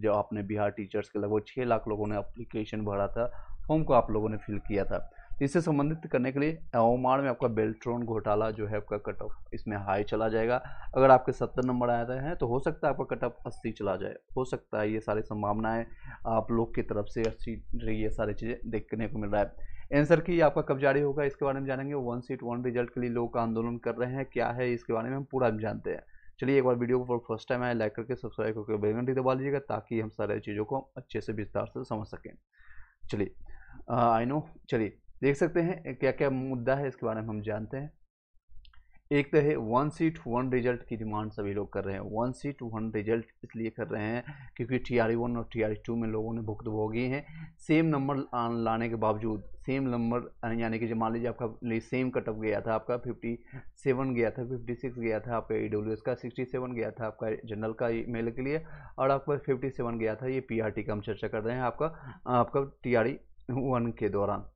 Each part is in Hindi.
जो आपने बिहार टीचर्स के लगभग छः लाख लोगों ने अप्लीकेशन भरा था फॉर्म को आप लोगों ने फिल किया था इससे संबंधित करने के लिए अवमाड़ में आपका बेल्ट्रोन घोटाला जो है आपका कट ऑफ इसमें हाई चला जाएगा अगर आपके सत्तर नंबर आए हैं तो हो सकता है आपका कट ऑफ अस्सी चला जाए हो सकता है ये सारी संभावनाएं आप लोग की तरफ से अस्सी ये सारी चीज़ें देखने को मिल रहा है एंसर की आपका कब जारी होगा इसके बारे में जानेंगे वन सीट वन रिजल्ट के लिए लोग आंदोलन कर रहे हैं क्या है इसके बारे में हम पूरा जानते हैं चलिए एक बार वीडियो को फर्स्ट टाइम आए लाइक करके सब्सक्राइब करके बेल घंटी दबा लीजिएगा ताकि हम सारी चीज़ों को अच्छे से विस्तार से समझ सकें चलिए आई नो चलिए देख सकते हैं क्या क्या मुद्दा है इसके बारे में हम जानते हैं एक तो है वन सीट वन रिजल्ट की डिमांड सभी लोग कर रहे हैं वन सीट वन रिजल्ट इसलिए कर रहे हैं क्योंकि टी आर वन और टी आर टू में लोगों ने भोगी हैं सेम नंबर लाने के बावजूद सेम नंबर यानी कि जब मान लीजिए आपका सेम कटअप गया था आपका फिफ्टी सेवन गया था फिफ्टी सिक्स गया था आपका ई का सिक्सटी सेवन गया था आपका जनरल का मेल के लिए और आपका फिफ्टी सेवन गया था ये पी आर टी का हम चर्चा कर रहे हैं आपका आपका टी आर वन के दौरान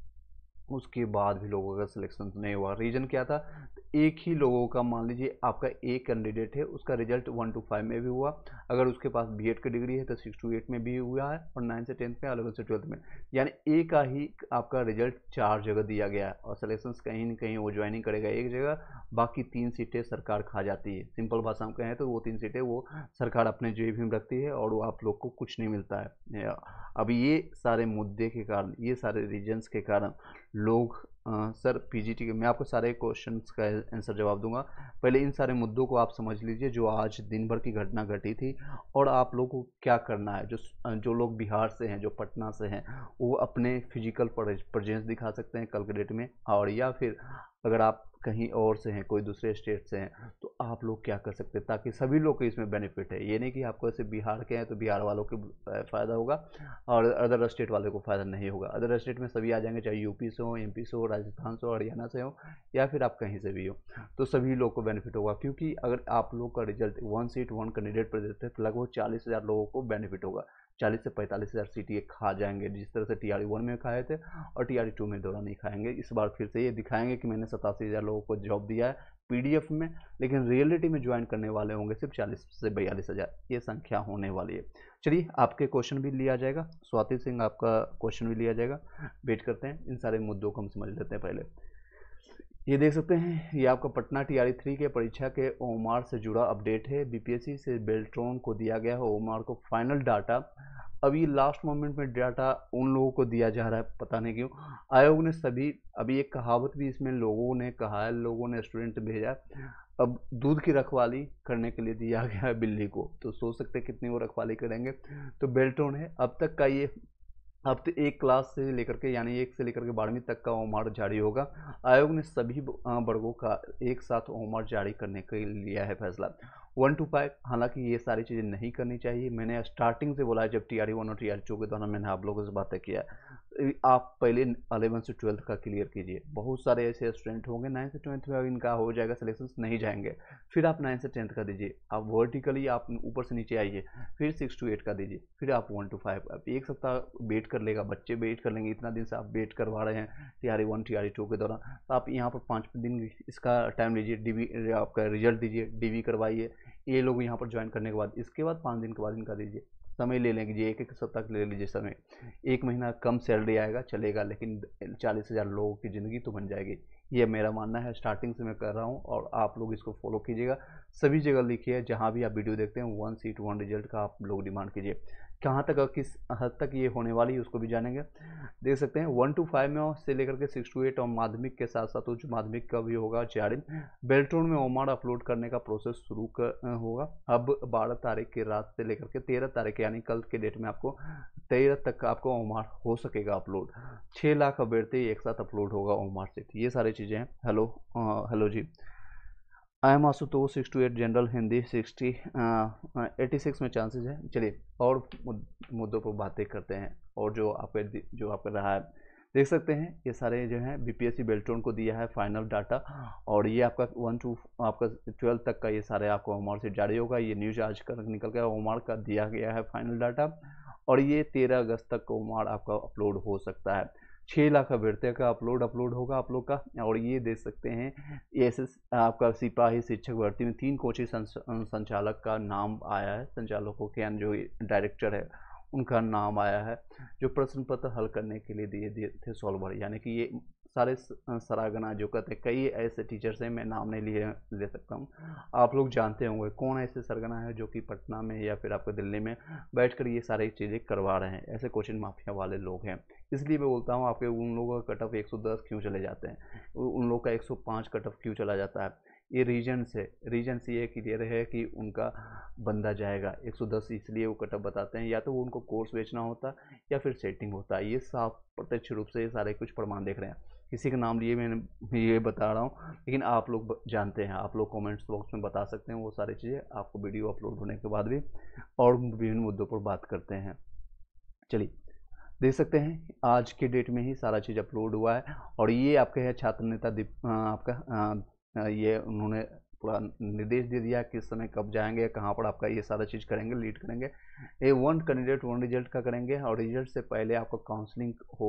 उसके बाद भी लोगों का सिलेक्शन नहीं हुआ रीज़न क्या था एक ही लोगों का मान लीजिए आपका एक कैंडिडेट है उसका रिजल्ट वन टू फाइव में भी हुआ अगर उसके पास बी एड की डिग्री है तो सिक्स टू एट में भी हुआ है और नाइन से टेंथ में अलेवन से ट्वेल्थ में यानी एक का ही आपका रिजल्ट चार जगह दिया गया है और सलेक्शन कहीं ना कहीं वो ज्वाइनिंग करेगा एक जगह बाकी तीन सीटें सरकार खा जाती है सिंपल भाषा में कहें तो वो तीन सीटें वो सरकार अपने जेब में रखती है और वो आप लोग को कुछ नहीं मिलता है अब ये सारे मुद्दे के कारण ये सारे रीजन्स के कारण लोग सर पीजीटी के मैं आपको सारे क्वेश्चंस का आंसर जवाब दूंगा पहले इन सारे मुद्दों को आप समझ लीजिए जो आज दिन भर की घटना घटी थी और आप लोगों को क्या करना है जो जो लोग बिहार से हैं जो पटना से हैं वो अपने फिजिकल प्रेजेंस दिखा सकते हैं कल के डेट में और या फिर अगर आप कहीं और से हैं कोई दूसरे स्टेट से हैं तो आप लोग क्या कर सकते हैं ताकि सभी लोग को इसमें बेनिफिट है ये नहीं कि आपको ऐसे बिहार के हैं तो बिहार वालों को फ़ायदा होगा और अदर स्टेट वाले को फ़ायदा नहीं होगा अदर स्टेट में सभी आ जाएंगे चाहे यूपी से हो एमपी से हो राजस्थान से हो हरियाणा से हो या फिर आप कहीं से भी हो तो सभी लोग को बेनिफिट होगा क्योंकि अगर आप लोग का result one seat one candidate पर देते हैं तो लगभग चालीस लोगों को बेनिफिट होगा चालीस से पैंतालीस हज़ार सी टी ए खा जाएंगे जिस तरह से टी आर e वन में खाए थे और टी आर टू में दोनों नहीं खाएंगे इस बार फिर से ये दिखाएंगे कि मैंने सतासी हज़ार लोगों को जॉब दिया है पी में लेकिन रियलिटी में ज्वाइन करने वाले होंगे सिर्फ चालीस से बयालीस हज़ार ये संख्या होने वाली है चलिए आपके क्वेश्चन भी लिया जाएगा स्वाति सिंह आपका क्वेश्चन भी लिया जाएगा वेट करते हैं इन सारे मुद्दों को हम समझ लेते हैं पहले ये देख सकते हैं ये आपका पटना टी थ्री के परीक्षा के ओमार से जुड़ा अपडेट है बीपीएससी से बेल्ट्रॉन को दिया गया है ओमार को फाइनल डाटा अभी लास्ट मोमेंट में डाटा उन लोगों को दिया जा रहा है पता नहीं क्यों आयोग ने सभी अभी एक कहावत भी इसमें लोगों ने कहा है लोगों ने स्टूडेंट भेजा अब दूध की रखवाली करने के लिए दिया गया है बिल्ली को तो सोच सकते कितनी वो रखवाली करेंगे तो बेल्ट्रॉन है अब तक का ये अब तो एक क्लास से लेकर के यानी एक से लेकर के बारहवीं तक का ओमार जारी होगा आयोग ने सभी वर्गों का एक साथ ओमार जारी करने के लिया है फैसला वन टू फाइव हालांकि ये सारी चीज़ें नहीं करनी चाहिए मैंने स्टार्टिंग से बोला जब टी आर वन और टी आर के दौरान मैंने आप लोगों से बातें किया आप पहले अलेवन से ट्वेल्थ का क्लियर कीजिए बहुत सारे ऐसे स्टूडेंट होंगे नाइन्थ से ट्वेल्थ में इनका हो जाएगा सिलेक्शन नहीं जाएंगे फिर आप नाइन्थ से टेंथ का दीजिए आप वर्टिकली आप ऊपर से नीचे आइए फिर सिक्स टू एट का दीजिए फिर आप वन टू फाइव आप एक सप्ताह वेट कर लेगा बच्चे वेट कर लेंगे इतना दिन से आप वेट करवा रहे हैं T R one T R two के दौरान तो आप यहाँ पर पाँच दिन इसका टाइम लीजिए डी आपका रिजल्ट दीजिए डी करवाइए ये लोग यहाँ पर ज्वाइन करने के बाद इसके बाद पाँच दिन के बाद इनका दीजिए समय ले लेंगे जी एक एक सप्ताह ले लीजिए समय एक महीना कम सैलरी आएगा चलेगा लेकिन चालीस हज़ार लोगों की ज़िंदगी तो बन जाएगी ये मेरा मानना है स्टार्टिंग से मैं कर रहा हूँ और आप लोग इसको फॉलो कीजिएगा सभी जगह लिखिए जहाँ भी आप वीडियो देखते हैं वन सीट वन रिजल्ट का आप लोग डिमांड कीजिए कहाँ तक और किस हद तक ये होने वाली है उसको भी जानेंगे देख सकते हैं वन टू फाइव में से लेकर के सिक्स टू एट और माध्यमिक के साथ साथ उच्च माध्यमिक का भी होगा जारी बेल्ट्रोन में ओमार अपलोड करने का प्रोसेस शुरू कर होगा अब बारह तारीख की रात से लेकर के तेरह तारीख यानी कल के डेट में आपको तेरह तक का ओमार हो सकेगा अपलोड छः लाख अभ्यर्थी एक साथ अपलोड होगा ओमार से ये सारी चीज़ें हैं हेलो हेलो जी I am Ashutosh six two eight general Hindi sixty eighty six में चांसेस है चलिए और मुद्दों पर बातें करते हैं और जो आपके जो आपके रहा है देख सकते हैं ये सारे जो एस बीपीएससी बेल्टोन को दिया है फाइनल डाटा और ये आपका वन टू आपका ट्वेल्थ तक का ये सारे आपको ओमार से जारी होगा ये न्यूज आज कल निकल गया ओमार का दिया गया है फाइनल डाटा और ये तेरह अगस्त तक ओमार आपका अपलोड हो सकता है छः लाख अभ्यर्थियों का अपलोड अपलोड होगा आप लोग का और ये देख सकते हैं एस आपका सिपाही शिक्षक भर्ती में तीन कोचिंग संचालक का नाम आया है संचालकों के जो डायरेक्टर है उनका नाम आया है जो प्रश्न पत्र हल करने के लिए दिए दिए थे सॉल्वर यानी कि ये सारे सरागना जो कहते हैं कई ऐसे टीचर्स हैं मैं नाम नहीं लिए ले सकता हूँ आप लोग जानते होंगे कौन ऐसे सरगना है जो कि पटना में या फिर आपको दिल्ली में बैठकर ये सारी चीज़ें करवा रहे हैं ऐसे कोचिंग माफिया वाले लोग हैं इसलिए मैं बोलता हूँ आपके उन लोगों का कट ऑफ एक क्यों चले जाते हैं उन लोग का एक कट ऑफ क्यों चला जाता है ये रीजन्स है रीजन्स ये क्लियर है कि उनका बंदा जाएगा 110 इसलिए वो कटअप बताते हैं या तो वो उनको कोर्स बेचना होता या फिर सेटिंग होता है ये साफ प्रत्यक्ष रूप से ये सारे कुछ प्रमाण देख रहे हैं किसी का नाम लिए मैंने ये बता रहा हूँ लेकिन आप लोग जानते हैं आप लोग कमेंट्स बॉक्स में बता सकते हैं वो सारी चीज़ें आपको वीडियो अपलोड होने के बाद भी और विभिन्न मुद्दों पर बात करते हैं चलिए देख सकते हैं आज के डेट में ही सारा चीज़ अपलोड हुआ है और ये आपके है छात्र नेता दीप आपका आ, ये उन्होंने पूरा निर्देश दे दिया किस समय कब जाएंगे कहाँ पर आपका ये सारा चीज़ करेंगे लीड करेंगे a one candidate one result का करेंगे और रिजल्ट से पहले आपका काउंसलिंग हो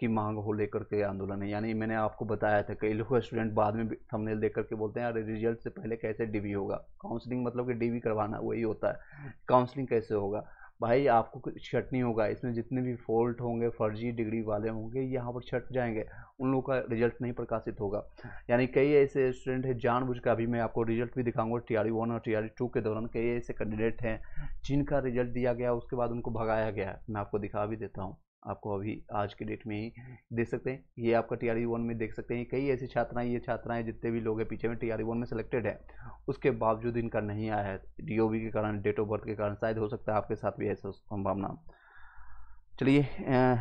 की मांग हो लेकर के आंदोलन है यानी मैंने आपको बताया था कई लोग स्टूडेंट बाद में थंबनेल देख करके बोलते हैं अरे रिजल्ट से पहले कैसे डीवी होगा काउंसलिंग मतलब कि डीवी करवाना वही होता है काउंसलिंग कैसे होगा भाई आपको कुछ छट नहीं होगा इसमें जितने भी फॉल्ट होंगे फर्जी डिग्री वाले होंगे यहाँ पर छट जाएंगे उन लोगों का रिजल्ट नहीं प्रकाशित होगा यानी कई ऐसे स्टूडेंट हैं कर अभी मैं आपको रिजल्ट भी दिखाऊंगा टी आर वन और टी आर टू के दौरान कई ऐसे कैंडिडेट हैं जिनका रिजल्ट दिया गया उसके बाद उनको भगाया गया मैं आपको दिखा भी देता हूँ आपको अभी आज के डेट में ही देख सकते हैं ये आपका टी आर वन में देख सकते हैं कई ऐसी छात्राएं ये छात्राएं जितने भी लोग हैं पीछे में टी आर वन में सेलेक्टेड है उसके बावजूद इनका नहीं आया है डी के कारण डेट ऑफ बर्थ के कारण शायद हो सकता है आपके साथ भी ऐसा संभावना चलिए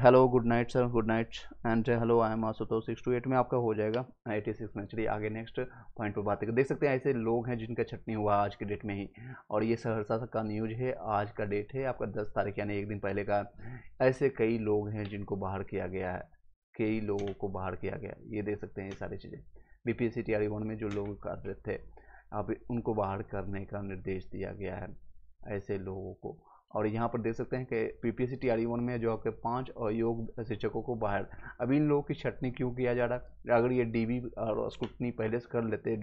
hello good night sir good night and hello I am तो सिक्स टू एट में आपका हो जाएगा एटी सिक्स में चलिए आगे नेक्स्ट पॉइंट पर बात करें देख सकते हैं ऐसे लोग हैं जिनका छटनी हुआ आज के डेट में ही और ये सहरसा का न्यूज है आज का डेट है आपका दस तारीख यानी एक दिन पहले का ऐसे कई लोग हैं जिनको बाहर किया गया है कई लोगों को बाहर किया गया ये देख सकते हैं ये सारी चीज़ें B P S C T R one में जो लोग कार्यरत थे अब उनको बाहर करने का निर्देश दिया गया है ऐसे लोगों को और यहाँ पर देख सकते हैं कि पी पी एस में जो आपके पाँच और योग शिक्षकों को बाहर अब इन लोगों की छटनी क्यों किया जा रहा है अगर ये डी और स्कूटनी पहले से कर लेते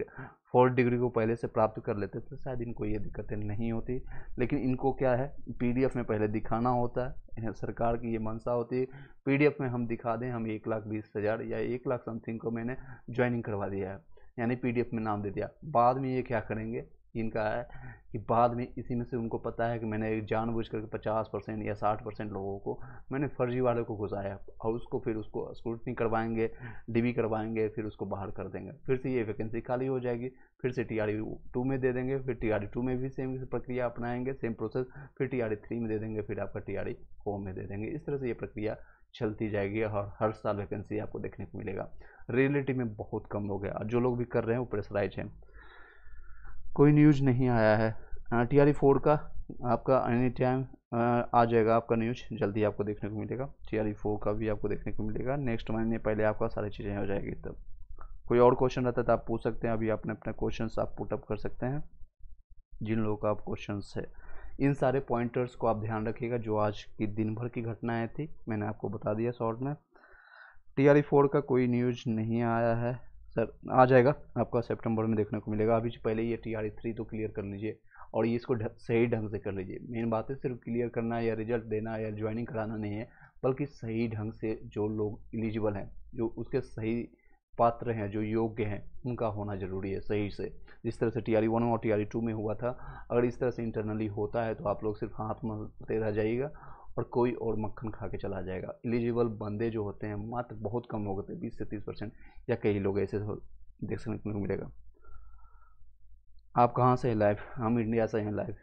फोर्थ डिग्री को पहले से प्राप्त कर लेते तो शायद इनको ये दिक्कतें नहीं होती लेकिन इनको क्या है पीडीएफ में पहले दिखाना होता है सरकार की ये मंशा होती है पीडीएफ में हम दिखा दें हम एक लाख बीस हज़ार या एक लाख समथिंग को मैंने ज्वाइनिंग करवा दिया है यानी पीडीएफ में नाम दे दिया बाद में ये क्या करेंगे इनका है कि बाद में इसी में से उनको पता है कि मैंने जानबूझ करके पचास परसेंट या साठ परसेंट लोगों को मैंने फर्जी वाले को घुसाया और उसको फिर उसको स्क्रूटनी करवाएंगे डीबी करवाएंगे फिर उसको बाहर कर देंगे फिर से ये वैकेंसी खाली हो जाएगी फिर से टी आर टू में दे देंगे फिर टी आर टू में भी सेम प्रक्रिया अपनाएंगे सेम प्रोसेस फिर टी आर थ्री में दे देंगे फिर आपका टी आर फोर में दे देंगे इस तरह से ये प्रक्रिया चलती जाएगी और हर साल वैकेंसी आपको देखने को मिलेगा रियलिटी में बहुत कम लोग हैं और जो लोग भी कर रहे हैं वो प्रेशराइज हैं कोई न्यूज नहीं आया है टी आर फोर का आपका एनी टाइम आ जाएगा आपका न्यूज जल्दी आपको देखने को मिलेगा टी आर फोर का भी आपको देखने को मिलेगा नेक्स्ट महीने पहले आपका सारी चीज़ें हो जाएगी तब कोई और क्वेश्चन रहता है तो आप पूछ सकते हैं अभी अपने अपने क्वेश्चन आप पुटअप कर सकते हैं जिन लोगों का आप क्वेश्चन है इन सारे पॉइंटर्स को आप ध्यान रखिएगा जो आज की दिन भर की घटनाएं थी मैंने आपको बता दिया शॉर्ट में टी आर फोर का कोई न्यूज नहीं आया है सर आ जाएगा आपका सेप्टेम्बर में देखने को मिलेगा अभी पहले ये टी आर थ्री तो क्लियर कर लीजिए और ये इसको सही ढंग से कर लीजिए मेन बात है सिर्फ क्लियर करना या रिजल्ट देना या ज्वाइनिंग कराना नहीं है बल्कि सही ढंग से जो लोग एलिजिबल हैं जो उसके सही पात्र हैं जो योग्य हैं उनका होना जरूरी है सही से जिस तरह से टी आर वन और टी आर टू में हुआ था अगर इस तरह से इंटरनली होता है तो आप लोग सिर्फ हाथ में रह जाइएगा और कोई और मक्खन खा के चला जाएगा एलिजिबल बंदे जो होते हैं मात्र बहुत कम हो गए बीस से तीस परसेंट या कई लोग ऐसे देखने को मिलेगा आप कहाँ से हैं लाइव हम इंडिया से हैं लाइव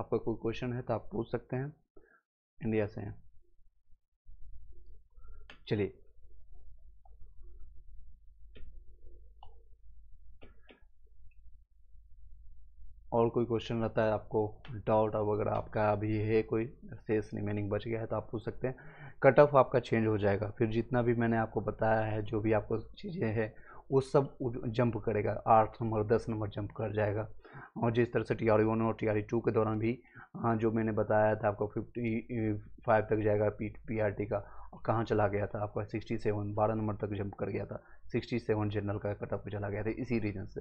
आपका कोई क्वेश्चन है तो आप पूछ सकते हैं इंडिया से हैं चलिए और कोई क्वेश्चन रहता है आपको डाउट अब अगर आपका अभी है कोई सेस रिमेनिंग बच गया है तो आप पूछ सकते हैं कट ऑफ आपका चेंज हो जाएगा फिर जितना भी मैंने आपको बताया है जो भी आपको चीज़ें हैं वो सब जंप करेगा आठ नंबर दस नंबर जंप कर जाएगा और जिस तरह से टी आर वन और टी आर टू के दौरान भी हाँ जो मैंने बताया था आपको फिफ्टी फाइव तक जाएगा पी पी आर टी का और कहाँ चला गया था आपका सिक्सटी सेवन बारह नंबर तक जंप कर गया था सिक्सटी सेवन जनरल का कटअप चला गया था इसी रीजन से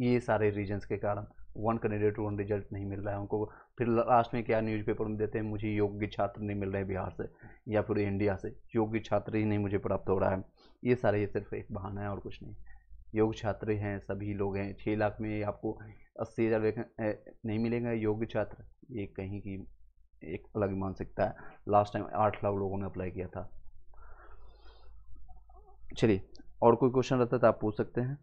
ये सारे रीजन्स के कारण वन कैंडिडेट वन रिजल्ट नहीं मिल रहा है उनको फिर लास्ट में क्या न्यूज़पेपर में देते हैं मुझे योग्य छात्र नहीं मिल रहे बिहार से या पूरे इंडिया से योग्य छात्र ही नहीं मुझे प्राप्त हो रहा है ये सारे ये सिर्फ एक बहाना है और कुछ नहीं योग्य छात्र हैं सभी लोग हैं छः लाख में आपको अस्सी हज़ार नहीं मिलेगा योग्य छात्र ये कहीं की एक अलग मानसिकता है लास्ट टाइम आठ लाख लोगों ने अप्लाई किया था चलिए और कोई क्वेश्चन रहता है तो आप पूछ सकते हैं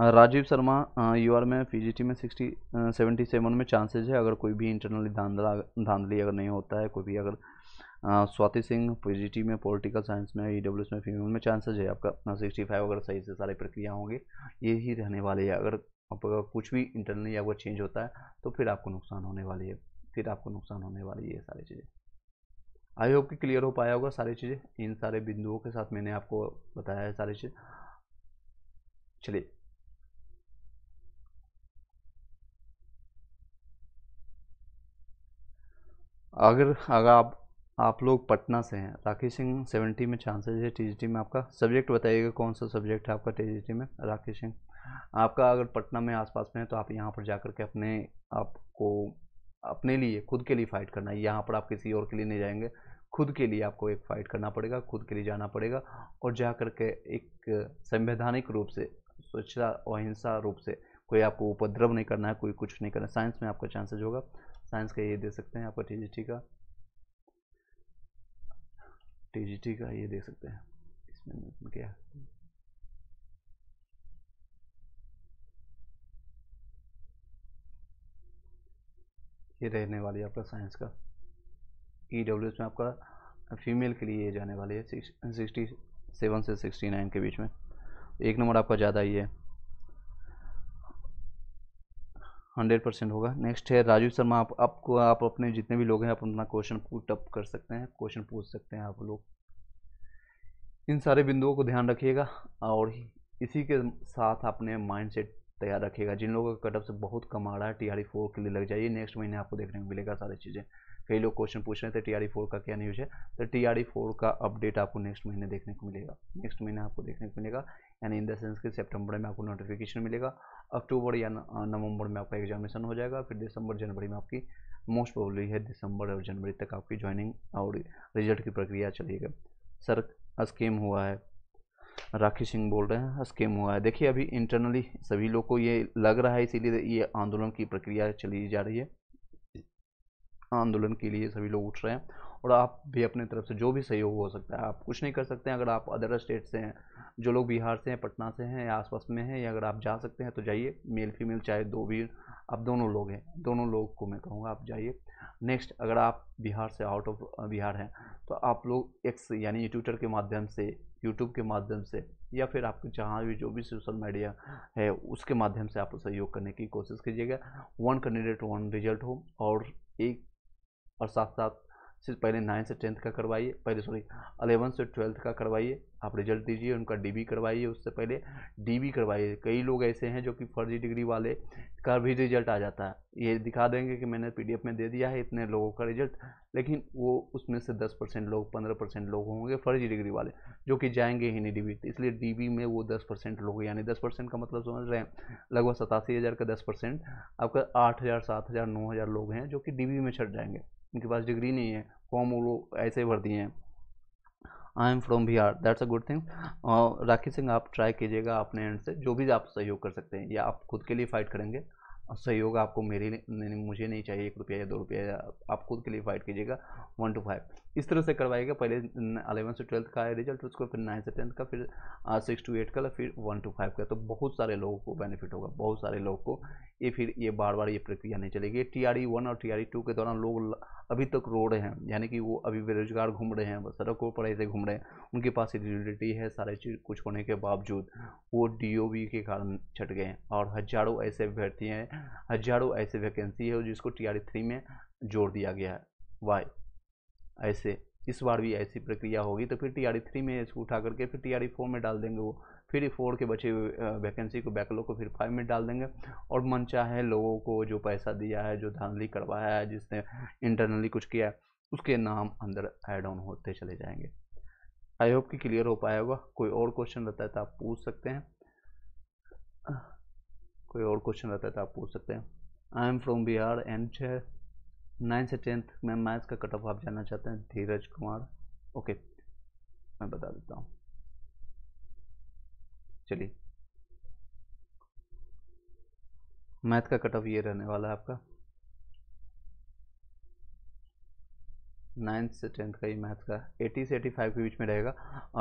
राजीव शर्मा यूआर में पीजीटी में सिक्सटी सेवेंटी सेवन में चांसेज है अगर कोई भी इंटरनली धांधला धांधली अगर नहीं होता है कोई भी अगर स्वाति सिंह पीजीटी में पॉलिटिकल साइंस में ईडब्ल्यूएस e में फीमेल में चांसेज है आपका सिक्सटी फाइव अगर सही से सारी प्रक्रिया होंगी ये ही रहने वाली है अगर आपका कुछ भी इंटरनली अगर चेंज होता है तो फिर आपको नुकसान होने वाली है फिर आपको नुकसान होने वाली है ये सारी चीज़ें आई होप कि क्लियर हो पाया होगा सारी चीज़ें इन सारे बिंदुओं के साथ मैंने आपको बताया है सारी चीज़ चलिए अगर अगर आप आप लोग पटना से हैं राकेश सिंह सेवेंटी में चांसेस है टी में आपका सब्जेक्ट बताइएगा कौन सा सब्जेक्ट है आपका टी में राकेश सिंह आपका अगर पटना में आसपास में है तो आप यहाँ पर जाकर के अपने आपको अपने लिए खुद के लिए फाइट करना है यहाँ पर आप किसी और के लिए नहीं जाएंगे खुद के लिए आपको एक फाइट करना पड़ेगा खुद के लिए जाना पड़ेगा और जा कर के एक संवैधानिक रूप से स्वच्छता और रूप से कोई आपको उपद्रव नहीं करना है कोई कुछ नहीं करना साइंस में आपका चांसेज होगा साइंस का ये दे सकते हैं आपका टीजीटी का टीजीटी का ये दे सकते हैं इसमें क्या ये रहने वाली है आपका साइंस का ई e डब्ल्यू में आपका फीमेल के लिए ये जाने वाली है सिक्सटी सेवन से सिक्सटी नाइन के बीच में एक नंबर आपका ज़्यादा ही है हंड्रेड परसेंट होगा नेक्स्ट है राजू शर्मा आप आपको आप अपने जितने भी लोग हैं आप अपना क्वेश्चन पुट अप कर सकते हैं क्वेश्चन पूछ सकते हैं आप लोग इन सारे बिंदुओं को ध्यान रखिएगा और इसी के साथ आपने सेट तैयार रखिएगा जिन लोगों का कटअप से बहुत कम आ रहा है टी आर फोर के लिए लग जाइए नेक्स्ट महीने आपको देखने को मिलेगा सारी चीज़ें कई लोग क्वेश्चन पूछ रहे थे टी आर फोर का क्या न्यूज़ है तो टी आर फोर का अपडेट आपको नेक्स्ट महीने देखने को मिलेगा नेक्स्ट महीने आपको देखने को मिलेगा यानी इन द सेंस कि सेप्टेम्बर में आपको नोटिफिकेशन मिलेगा अक्टूबर या नवंबर में आपका एग्जामिनेशन हो जाएगा फिर दिसंबर जनवरी में आपकी मोस्ट प्रॉब्लली है दिसंबर और जनवरी तक आपकी ज्वाइनिंग और रिजल्ट की प्रक्रिया चलेगी सर स्कीम हुआ है राखी सिंह बोल रहे हैं स्कीम हुआ है देखिए अभी इंटरनली सभी लोग को ये लग रहा है इसीलिए ये आंदोलन की प्रक्रिया चली जा रही है आंदोलन के लिए सभी लोग उठ रहे हैं और आप भी अपने तरफ से जो भी सहयोग हो सकता है आप कुछ नहीं कर सकते हैं अगर आप अदर स्टेट से हैं जो लोग बिहार से हैं पटना से हैं या आसपास में हैं या अगर आप जा सकते हैं तो जाइए मेल फीमेल चाहे दो भी आप दोनों लोग हैं दोनों लोग को मैं कहूँगा आप जाइए नेक्स्ट अगर आप बिहार से आउट ऑफ बिहार हैं तो आप लोग एक्स यानी ट्विटर के माध्यम से यूट्यूब के माध्यम से या फिर आपके जहाँ भी जो भी सोशल मीडिया है उसके माध्यम से आप सहयोग करने की कोशिश कीजिएगा वन कैंडिडेट वन रिजल्ट हो और एक और साथ साथ सिर्फ पहले नाइन्थ से टेंथ का करवाइए पहले सॉरी अलेवन्थ से ट्वेल्थ का करवाइए आप रिजल्ट दीजिए उनका डीबी करवाइए उससे पहले डीबी करवाइए कई लोग ऐसे हैं जो कि फर्जी डिग्री वाले का भी रिजल्ट आ जाता है ये दिखा देंगे कि मैंने पीडीएफ में दे दिया है इतने लोगों का रिजल्ट लेकिन वो उसमें से दस परसेंट लोग पंद्रह परसेंट लोग होंगे फर्जी डिग्री वाले जो कि जाएंगे ही नहीं बी इसलिए बी में वो दस परसेंट लोग यानी दस परसेंट का मतलब समझ रहे हैं लगभग सतासी हज़ार का दस परसेंट आपका आठ हज़ार सात हज़ार नौ हज़ार लोग हैं जो कि बी में छट जाएंगे उनके पास डिग्री नहीं है फॉर्म वो ऐसे ऐसे भर दिए हैं I am from Bihar that's a good thing और राखी सिंह आप ट्राई कीजिएगा अपने एंड से जो भी आप सहयोग कर सकते हैं या आप खुद के लिए फाइट करेंगे सहयोग आपको मेरे लिए मुझे नहीं चाहिए एक रुपया या दो रुपया आप खुद के लिए फाइट कीजिएगा वन टू फाइव इस तरह से करवाएगा पहले अलेवन से ट्वेल्थ का रिजल्ट उसको फिर नाइन से टेंथ का फिर सिक्स टू एट का फिर वन टू फाइव का तो बहुत सारे लोगों को बेनिफिट होगा बहुत सारे लोगों को ये फिर ये बार बार ये प्रक्रिया नहीं चलेगी टी आर ई वन और टी आर ई टू के दौरान लोग अभी तक रो रहे हैं यानी कि वो अभी बेरोजगार घूम रहे हैं सड़कों पर ऐसे घूम रहे हैं उनके पास एलिजिबिलिटी है सारे चीज़ कुछ होने के बावजूद वो डी ओ वी के कारण छट गए और हजारों ऐसे अभ्यर्थी हैं हजारों ऐसे वैकेंसी है जिसको टी आर ई थ्री में जोड़ दिया गया है वाई ऐसे इस बार भी ऐसी प्रक्रिया होगी तो फिर टी आर थ्री में इसको उठा करके फिर टी आर फोर में डाल देंगे वो फिर फोर के बचे वैकेंसी को बैकलॉग को फिर फाइव में डाल देंगे और मन चाहे लोगों को जो पैसा दिया है जो धांधली करवाया है जिसने इंटरनली कुछ किया है उसके नाम अंदर एड ऑन होते चले जाएंगे आई होप कि क्लियर हो पाया होगा कोई और क्वेश्चन रहता है तो आप पूछ सकते हैं कोई और क्वेश्चन रहता है तो आप पूछ सकते हैं I am from Bihar and ninth से टेंथ में मैथ्स का कट ऑफ आप जानना चाहते हैं धीरज कुमार ओके मैं बता देता हूँ चलिए मैथ का कट ऑफ ये रहने वाला है आपका नाइन्थ से टेंथ का ये मैथ का एटी से एटी फाइव के बीच में रहेगा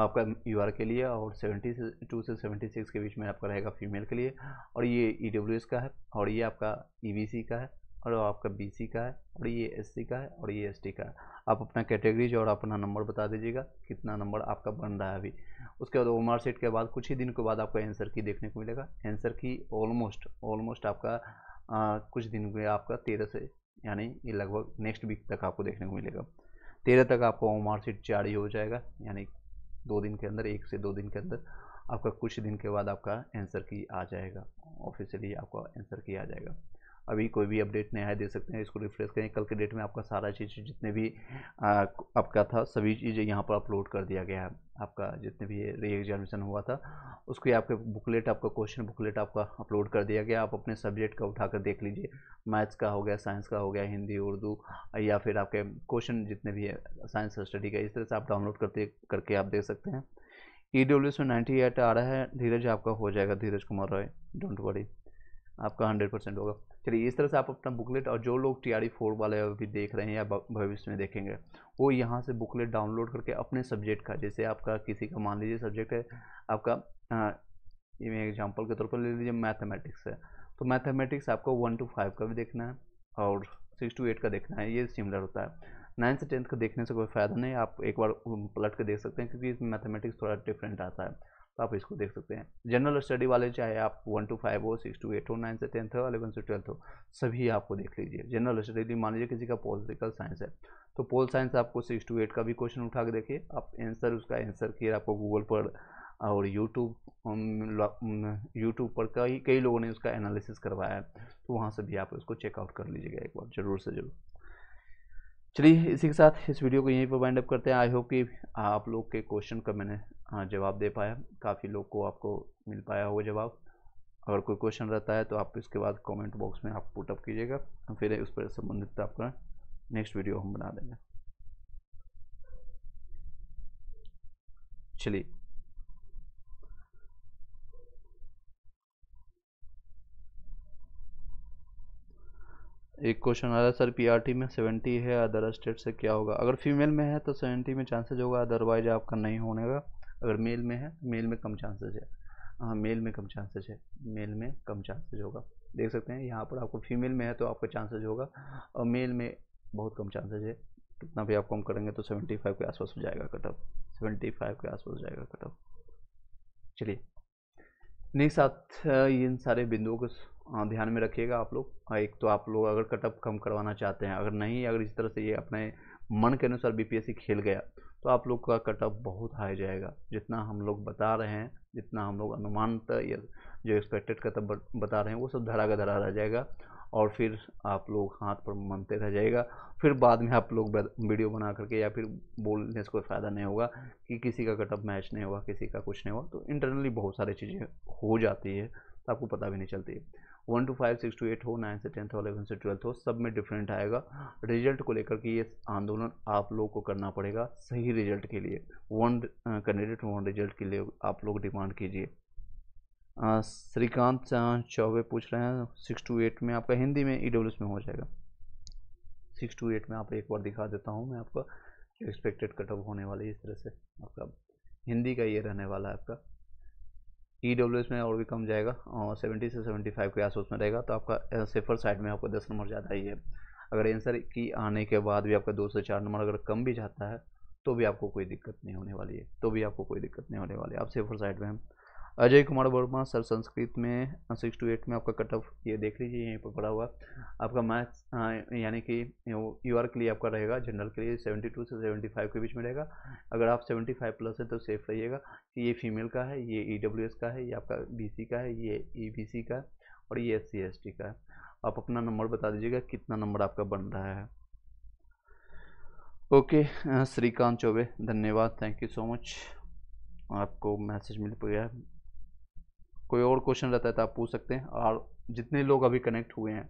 आपका यू के लिए और सेवेंटी से टू से सेवेंटी सिक्स के बीच में आपका रहेगा फीमेल के लिए और ये ई e का है और ये आपका ई e का है और आपका बीसी का है और ये एससी का है और ये एसटी का है आप अपना कैटेगरीज और अपना नंबर बता दीजिएगा कितना नंबर आपका बन रहा है अभी उसके बाद ओमार सेट के बाद कुछ ही दिन के बाद आपको एंसर की देखने को मिलेगा एंसर की ऑलमोस्ट ऑलमोस्ट आपका आ, कुछ दिन में आपका तेरह से यानी ये लगभग नेक्स्ट वीक तक आपको देखने को मिलेगा तेरह तक आपका ओमार सेट जारी हो जाएगा यानी दो दिन के अंदर एक से दो दिन के अंदर आपका कुछ दिन के बाद आपका एंसर की आ जाएगा ऑफिशियली आपका एंसर की आ जाएगा अभी कोई भी अपडेट नहीं आया दे सकते हैं इसको रिफ्रेश करें कल के डेट में आपका सारा चीज़ जितने भी आपका था सभी चीज़ें यहाँ पर अपलोड कर दिया गया है आपका जितने भी री एग्जामिनेशन हुआ था उसको आपके बुकलेट आपका क्वेश्चन बुकलेट आपका अपलोड कर दिया गया आप अपने सब्जेक्ट का उठाकर देख लीजिए मैथ्स का हो गया साइंस का हो गया हिंदी उर्दू या फिर आपके क्वेश्चन जितने भी है साइंस स्टडी का इस तरह से आप डाउनलोड करते करके आप देख सकते हैं ई डब्ल्यू सौ नाइन्टी एट आ रहा है धीरज आपका हो जाएगा धीरज कुमार रॉय डोंट वरी आपका हंड्रेड परसेंट होगा चलिए इस तरह से आप अपना बुकलेट और जो लोग टी आर फोर वाले अभी देख रहे हैं या भविष्य में देखेंगे वो यहाँ से बुकलेट डाउनलोड करके अपने सब्जेक्ट का जैसे आपका किसी का मान लीजिए सब्जेक्ट है आपका एग्जाम्पल के तौर पर ले लीजिए मैथमेटिक्स है तो मैथमेटिक्स आपको वन टू फाइव का भी देखना है और सिक्स टू एट का देखना है ये सिमिलर होता है नाइन्थ से टेंथ का देखने से कोई फ़ायदा नहीं आप एक बार पलट के देख सकते हैं क्योंकि इसमें मैथमेटिक्स थोड़ा डिफरेंट आता है तो आप इसको देख सकते हैं जनरल स्टडी वाले चाहे आप वन टू फाइव हो सिक्स टू एट हो नाइन से टेंथ हो अलेवन से ट्वेल्थ हो सभी आपको देख लीजिए जनरल स्टडी मान लीजिए किसी का पॉलिटिकल साइंस है तो पोल साइंस आपको सिक्स टू एट का भी क्वेश्चन उठा के देखिए आप एंसर उसका एंसर किए आपको गूगल पर और यूट्यूब यूट्यूब पर कई कई लोगों ने उसका एनालिसिस करवाया है तो वहाँ से भी आप उसको चेकआउट कर लीजिएगा एक बार ज़रूर से ज़रूर चलिए इसी के साथ इस वीडियो को यहीं पर वाइंड अप करते हैं आई होप कि आप लोग के क्वेश्चन का मैंने हाँ, जवाब दे पाया काफ़ी लोग को आपको मिल पाया हो जवाब अगर कोई क्वेश्चन रहता है तो आप इसके बाद कमेंट बॉक्स में आप पुटअप कीजिएगा फिर उस पर संबंधित आपका नेक्स्ट वीडियो हम बना देंगे चलिए एक क्वेश्चन आ रहा है सर पीआरटी में सेवेंटी है अदर स्टेट से क्या होगा अगर फीमेल में है तो सेवेंटी में चांसेज होगा अदरवाइज आपका नहीं होने का अगर मेल में है मेल में कम चांसेज है हाँ मेल में कम चांसेज है मेल में कम चांसेज होगा देख सकते हैं यहाँ पर आपको फीमेल में है तो आपका चांसेज होगा और मेल में बहुत कम चांसेज है कितना भी आप कम करेंगे तो 75 के आसपास हो जाएगा कट ऑफ 75 के आसपास हो जाएगा कट ऑफ चलिए नेक्स्ट साथ इन सारे बिंदुओं को ध्यान में रखिएगा आप लोग एक तो आप लोग अगर कटअप कम करवाना चाहते हैं अगर नहीं अगर इस तरह से ये अपने मन के अनुसार बी खेल गया तो आप लोग का कटअप बहुत हाई जाएगा जितना हम लोग बता रहे हैं जितना हम लोग अनुमानतः या जो एक्सपेक्टेड कटअप बता रहे हैं वो सब धरा का धरा रह जाएगा और फिर आप लोग हाथ पर मनते रह जाएगा फिर बाद में आप लोग वीडियो बना करके या फिर बोलने से कोई फ़ायदा नहीं होगा कि किसी का कटअप मैच नहीं हुआ किसी का कुछ नहीं हुआ तो इंटरनली बहुत सारी चीज़ें हो जाती है तो आपको पता भी नहीं चलती one two five six two eight हो नाइन से टेंथ हो अलेवन से ट्वेल्थ हो सब में डिफरेंट आएगा रिजल्ट को लेकर के ये आंदोलन आप लोग को करना पड़ेगा सही रिजल्ट के लिए वन कैंडिडेट वन रिजल्ट के लिए आप लोग डिमांड कीजिए uh, श्रीकांत चौबे पूछ रहे हैं सिक्स टू एट में आपका हिंदी में ई e में हो जाएगा सिक्स टू एट में आप एक बार दिखा देता हूँ मैं आपका एक्सपेक्टेड कटअप होने वाला है इस तरह से आपका हिंदी का ये रहने वाला है आपका ई e डब्ल्यू में और भी कम जाएगा और सेवेंटी से सेवेंटी फाइव के आसपास में रहेगा तो आपका सेफर साइड में आपको दस नंबर ज़्यादा ही है अगर आंसर की आने के बाद भी आपका दो से चार नंबर अगर कम भी जाता है तो भी आपको कोई दिक्कत नहीं होने वाली है तो भी आपको कोई दिक्कत नहीं होने वाली है आप सेफर साइड में अजय कुमार वर्मा सर संस्कृत में सिक्स टू एट में आपका कट ऑफ ये देख लीजिए यहीं पर पड़ा हुआ आपका मैथ्स यानी कि यू आर के लिए आपका रहेगा जनरल के लिए सेवेंटी टू से सेवेंटी फाइव के बीच में रहेगा अगर आप सेवेंटी फाइव प्लस है तो सेफ रहिएगा कि ये फीमेल का है ये ई डब्ल्यू एस का है ये आपका बी सी का है ये ई बी सी का और ये एस सी एस टी का है आप अपना नंबर बता दीजिएगा कितना नंबर आपका बन रहा है ओके श्रीकांत चौबे धन्यवाद थैंक यू सो मच आपको मैसेज मिल गया कोई और क्वेश्चन रहता है तो आप पूछ सकते हैं और जितने लोग अभी कनेक्ट हुए हैं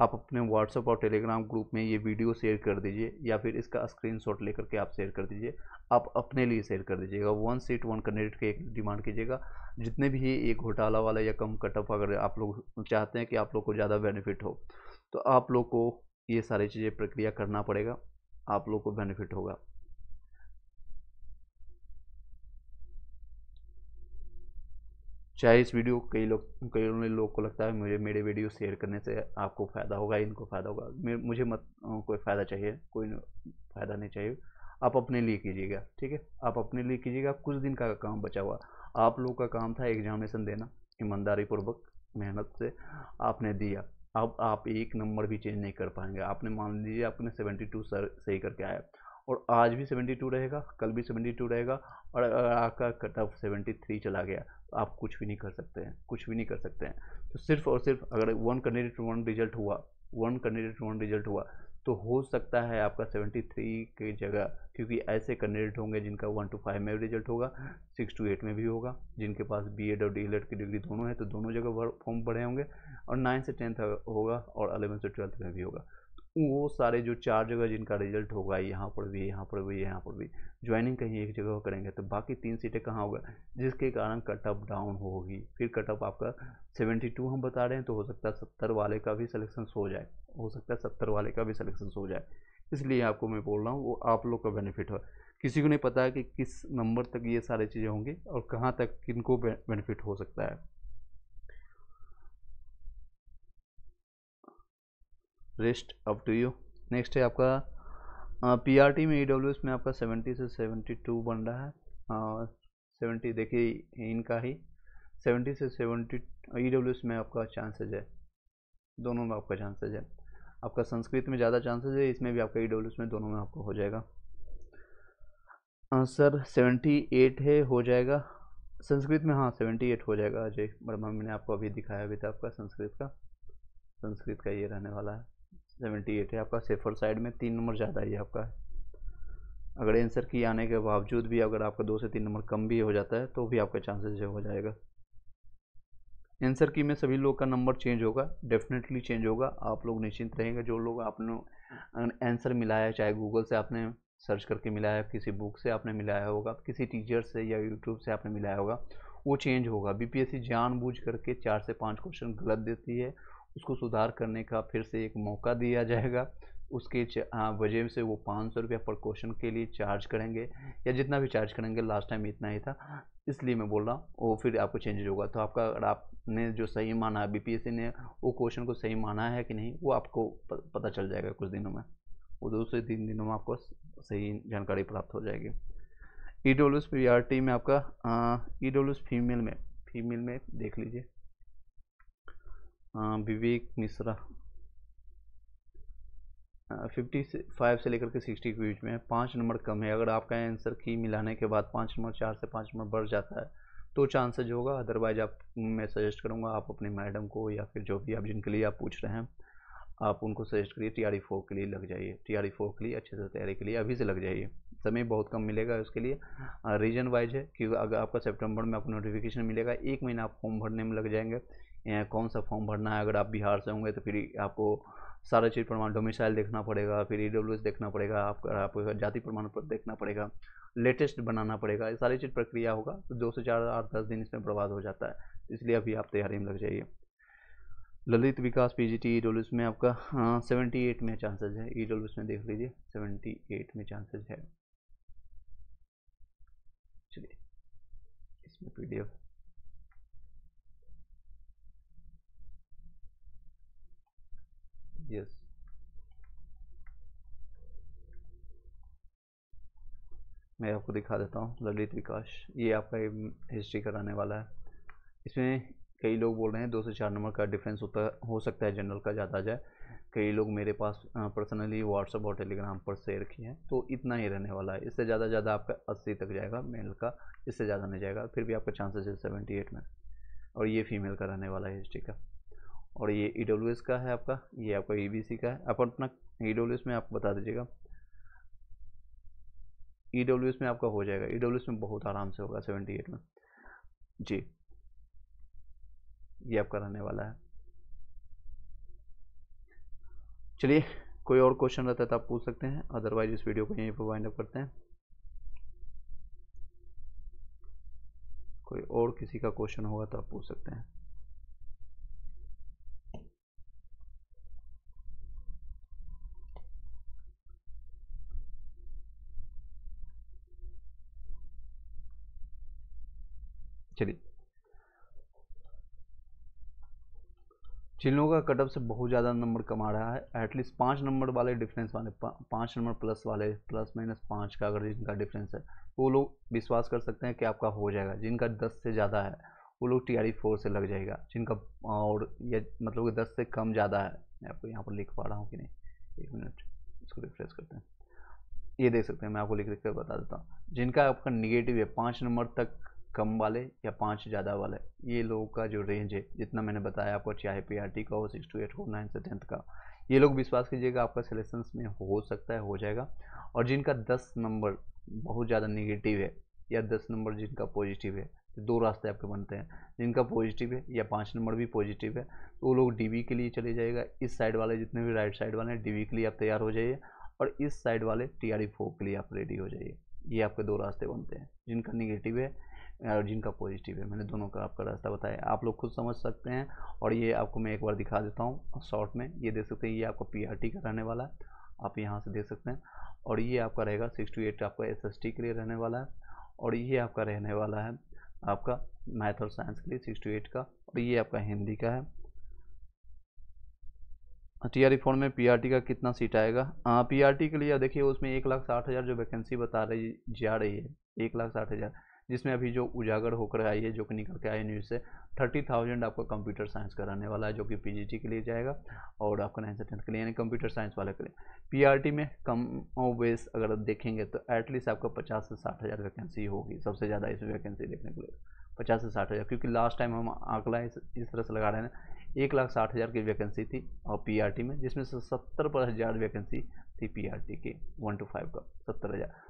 आप अपने व्हाट्सअप और टेलीग्राम ग्रुप में ये वीडियो शेयर कर दीजिए या फिर इसका स्क्रीनशॉट लेकर के आप शेयर कर दीजिए आप अपने लिए शेयर कर दीजिएगा वन सीट वन कैंडिडेट के डिमांड कीजिएगा जितने भी ये घोटाला वाला या कम कटअप अगर आप लोग चाहते हैं कि आप लोग को ज़्यादा बेनिफिट हो तो आप लोग को ये सारी चीज़ें प्रक्रिया करना पड़ेगा आप लोग को बेनिफिट होगा चाहे इस वीडियो को कई लोग कई लोग को लगता है मुझे मेरे वीडियो शेयर करने से आपको फ़ायदा होगा इनको फ़ायदा होगा मुझे मत कोई फ़ायदा चाहिए कोई फ़ायदा नहीं चाहिए आप अपने लिए कीजिएगा ठीक है आप अपने लिए कीजिएगा कुछ दिन का काम बचा हुआ आप लोग का काम था एग्जामिनेशन देना ईमानदारी पूर्वक मेहनत से आपने दिया अब आप एक नंबर भी चेंज नहीं कर पाएंगे आपने मान लीजिए आपने सेवेंटी टू सर सही करके आया और आज भी सेवेंटी टू रहेगा कल भी सेवेंटी टू रहेगा और आपका कट ऑफ सेवेंटी थ्री चला गया आप कुछ भी नहीं कर सकते हैं कुछ भी नहीं कर सकते हैं तो सिर्फ और सिर्फ अगर वन कैंडिडेट वन रिजल्ट हुआ वन कैंडिडेट वन रिजल्ट हुआ तो हो सकता है आपका 73 के जगह क्योंकि ऐसे कैंडिडेट होंगे जिनका वन टू फाइव में रिजल्ट होगा सिक्स टू एट में भी होगा जिनके पास बी एड और डी एड की डिग्री दोनों है तो दोनों जगह फॉर्म भरे होंगे और नाइन्थ से टेंथ होगा और अलेवन से ट्वेल्थ में भी होगा वो सारे जो चार जगह जिनका रिजल्ट होगा यहाँ पर भी यहाँ पर भी यहाँ पर भी ज्वाइनिंग कहीं एक जगह करेंगे तो बाकी तीन सीटें कहाँ होगा जिसके कारण कट ऑफ डाउन होगी फिर कट ऑफ आपका 72 हम बता रहे हैं तो हो सकता है सत्तर वाले का भी सिलेक्शन हो जाए हो सकता है सत्तर वाले का भी सिलेक्शन हो जाए इसलिए आपको मैं बोल रहा हूँ वो आप लोग का बेनिफिट हो किसी को नहीं पता है कि किस नंबर तक ये सारी चीज़ें होंगी और कहाँ तक किनको बेनिफिट हो सकता है rest up to you next है आपका पी आर टी में ई डब्ल्यू एस में आपका सेवेंटी से सेवेंटी टू बन रहा है सेवेंटी देखिए इनका ही सेवेंटी से सेवेंटी ई डब्ल्यू एस में आपका चांसेज है दोनों में आपका चांसेज है आपका संस्कृत में ज़्यादा चांसेज है इसमें भी आपका ई डब्ल्यू एस में दोनों में आपका हो जाएगा सर सेवेंटी एट है हो जाएगा संस्कृत में हाँ सेवेंटी एट हो जाएगा अजय ब्रह्मा मैंने आपको अभी दिखाया अभी था आपका संस्कृत का संस्कृत का ये रहने वाला है सेवेंटी एट है आपका सेफर साइड में तीन नंबर ज़्यादा ही आपका अगर आंसर की आने के बावजूद भी अगर आपका दो से तीन नंबर कम भी हो जाता है तो भी आपका चांसेस हो जाएगा आंसर की में सभी लोग का नंबर चेंज होगा डेफिनेटली चेंज होगा आप लोग निश्चिंत रहेंगे जो लोग आपने आंसर मिलाया चाहे गूगल से आपने सर्च करके मिलाया किसी बुक से आपने मिलाया होगा किसी टीचर से या यूट्यूब से आपने मिलाया होगा वो चेंज होगा बीपीएससी जानबूझ करके चार से पाँच क्वेश्चन गलत देती है उसको सुधार करने का फिर से एक मौका दिया जाएगा उसके वजह से वो पाँच सौ रुपया पर क्वेश्चन के लिए चार्ज करेंगे या जितना भी चार्ज करेंगे लास्ट टाइम इतना ही था इसलिए मैं बोल रहा हूँ वो फिर आपको चेंजेज होगा तो आपका अगर आपने जो सही माना है बी ने वो क्वेश्चन को सही माना है कि नहीं वो आपको पता चल जाएगा कुछ दिनों में वो दो से तीन दिनों में आपको सही जानकारी प्राप्त हो जाएगी E W S P R T में आपका ई डब्ल्यू फीमेल में फीमेल में देख लीजिए हाँ, विवेक मिश्रा फिफ्टी से फाइव से लेकर के सिक्सटी के बीच में पाँच नंबर कम है अगर आपका आंसर की मिलाने के बाद पाँच नंबर चार से पाँच नंबर बढ़ जाता है तो चांसेज होगा अदरवाइज आप मैं सजेस्ट करूँगा आप अपने मैडम को या फिर जो भी आप जिनके लिए आप पूछ रहे हैं आप उनको सजेस्ट करिए टी आर फोर के लिए लग जाइए टी आर फोर के लिए अच्छे से तैयारी के लिए अभी से लग जाइए समय बहुत कम मिलेगा उसके लिए रीजन वाइज है कि अगर आपका सेप्टेम्बर में आपको नोटिफिकेशन मिलेगा एक महीना आप फॉर्म भरने में लग जाएंगे कौन सा फॉर्म भरना है अगर आप बिहार से होंगे तो फिर आपको सारा चीज़ प्रमाण डोमिसाइल देखना पड़ेगा फिर ई e देखना पड़ेगा आपका आपको जाति प्रमाण पत्र देखना पड़ेगा लेटेस्ट बनाना पड़ेगा ये सारी चीज़ प्रक्रिया होगा तो दो से चार आठ दस दिन इसमें बर्बाद हो जाता है तो इसलिए अभी आप तैयारी में लग जाइए Lalit Vikas P G T E में आपका सेवेंटी हाँ, एट में चांसेज है ई e में देख लीजिए सेवेंटी एट में चांसेज है चलिए इसमें पी डी एफ yes मैं आपको दिखा देता हूँ ललित विकास ये आपका हिस्ट्री कराने वाला है इसमें कई लोग बोल रहे हैं दो से चार नंबर का डिफरेंस होता हो सकता है जनरल का ज़्यादा जाए कई लोग मेरे पास पर्सनली व्हाट्सअप और टेलीग्राम पर शेयर किए हैं तो इतना ही रहने वाला है इससे ज़्यादा ज़्यादा आपका अस्सी तक जाएगा मेल का इससे ज़्यादा नहीं जाएगा फिर भी आपका चांसेस है सेवेंटी एट में और ये फीमेल का रहने वाला है हिस्ट्री का और ये ई e का है आपका ये आपका ई e का है आप अपना ई e में आप बता दीजिएगा ई में आपका हो जाएगा ई में बहुत आराम से होगा सेवेंटी एट में जी ये आपका रहने वाला है चलिए कोई और क्वेश्चन रहता है तो आप पूछ सकते हैं अदरवाइज इस वीडियो को यहीं पर वाइंड अप करते हैं कोई और किसी का क्वेश्चन होगा तो आप पूछ सकते हैं चलिए चिल्लों का कटअप से बहुत ज़्यादा नंबर कमा रहा है एटलीस्ट पाँच नंबर वाले डिफरेंस वाले पा, पाँच नंबर प्लस वाले प्लस माइनस पाँच का अगर जिनका डिफरेंस है वो लोग विश्वास कर सकते हैं कि आपका हो जाएगा जिनका दस से ज़्यादा है वो लोग टी आर फोर से लग जाएगा जिनका और ये मतलब कि दस से कम ज़्यादा है मैं आपको यहाँ पर लिख पा रहा हूँ कि नहीं एक मिनट इसको रिफ्रेश करते हैं ये देख सकते हैं मैं आपको लिख लिख कर बता देता हूँ जिनका आपका निगेटिव है पाँच नंबर तक कम वाले या पाँच ज़्यादा वाले ये लोगों का जो रेंज है जितना मैंने बताया आपको चाहे पी आर टी का हो सिक्स टू एट हो नाइन से टेंथ का ये लोग विश्वास कीजिएगा आपका सिलेक्शन में हो सकता है हो जाएगा और जिनका दस नंबर बहुत ज़्यादा निगेटिव है या दस नंबर जिनका पॉजिटिव है तो दो रास्ते आपके बनते हैं जिनका पॉजिटिव है या पाँच नंबर भी पॉजिटिव है तो वो लोग डी के लिए चले जाएगा इस साइड वाले जितने भी राइट साइड वाले हैं डी के लिए आप तैयार हो जाइए और इस साइड वाले टी आर e के लिए आप रेडी हो जाइए ये आपके दो रास्ते बनते हैं जिनका निगेटिव है एरोजिन का पॉजिटिव है मैंने दोनों का आपका रास्ता बताया आप लोग खुद समझ सकते हैं और ये आपको मैं एक बार दिखा देता हूँ शॉर्ट में ये देख सकते हैं ये आपका पी का रहने वाला है आप यहाँ से देख सकते हैं और ये आपका रहेगा सिक्स टू एट आपका एस के लिए रहने वाला है और ये आपका रहने वाला है आपका मैथ और साइंस के लिए सिक्स टू एट का और ये आपका हिंदी का है टी आर फोर में पीआरटी का कितना सीट आएगा पीआरटी के लिए देखिए उसमें एक लाख साठ हज़ार जो वैकेंसी बता रही जा रही है एक लाख साठ हज़ार जिसमें अभी जो उजागर होकर आई है जो कि निकल के आई न्यूज़ से थर्टी थाउजेंड आपका कंप्यूटर साइंस का रहने वाला है जो कि पीजीटी के लिए जाएगा और आपका नाइन्थ टेंथ के लिए यानी कंप्यूटर साइंस वाले के लिए पीआरटी में कम बेस अगर देखेंगे तो एटलीस्ट आपका पचास से साठ हज़ार वैकेंसी होगी सबसे ज़्यादा इसमें वैकेंसी देखने के लिए पचास से साठ हज़ार क्योंकि लास्ट टाइम हम आंकड़ा इस, तरह से लगा रहे हैं एक लाख साठ हज़ार की वैकेंसी थी और पीआरटी में जिसमें से सत्तर पर हज़ार वैकेंसी थी पीआरटी के वन टू फाइव का सत्तर हज़ार